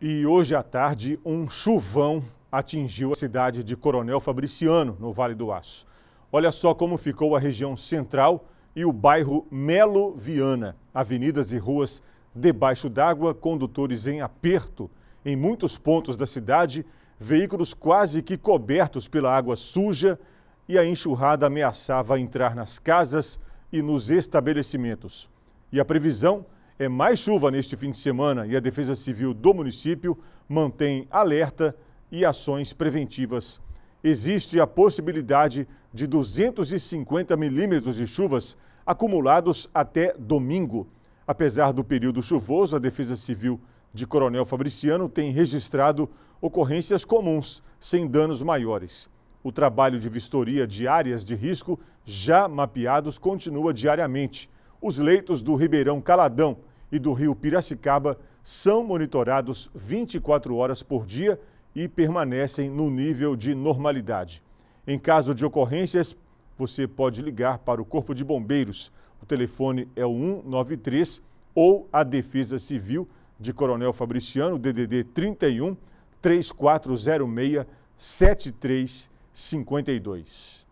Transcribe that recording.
E hoje à tarde, um chuvão atingiu a cidade de Coronel Fabriciano, no Vale do Aço. Olha só como ficou a região central e o bairro Melo Viana. Avenidas e ruas debaixo d'água, condutores em aperto. Em muitos pontos da cidade, veículos quase que cobertos pela água suja e a enxurrada ameaçava entrar nas casas e nos estabelecimentos. E a previsão é mais chuva neste fim de semana e a Defesa Civil do município mantém alerta e ações preventivas. Existe a possibilidade de 250 milímetros de chuvas acumulados até domingo. Apesar do período chuvoso, a Defesa Civil de Coronel Fabriciano tem registrado ocorrências comuns, sem danos maiores. O trabalho de vistoria de áreas de risco já mapeados continua diariamente. Os leitos do Ribeirão Caladão e do rio Piracicaba são monitorados 24 horas por dia e permanecem no nível de normalidade. Em caso de ocorrências, você pode ligar para o Corpo de Bombeiros. O telefone é o 193 ou a Defesa Civil de Coronel Fabriciano, DDD 31 3406 7352.